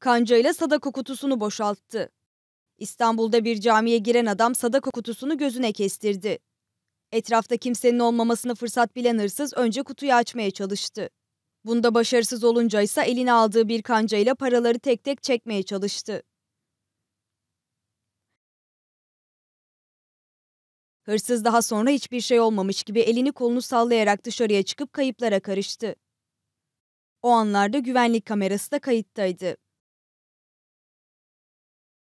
kanca ile sadaka kutusunu boşalttı. İstanbul'da bir camiye giren adam sadaka kutusunu gözüne kestirdi. Etrafta kimsenin olmamasını fırsat bilen hırsız önce kutuyu açmaya çalıştı. Bunda başarısız olunca ise eline aldığı bir kanca ile paraları tek tek çekmeye çalıştı. Hırsız daha sonra hiçbir şey olmamış gibi elini kolunu sallayarak dışarıya çıkıp kayıplara karıştı. O anlarda güvenlik kamerası da kayıttaydı.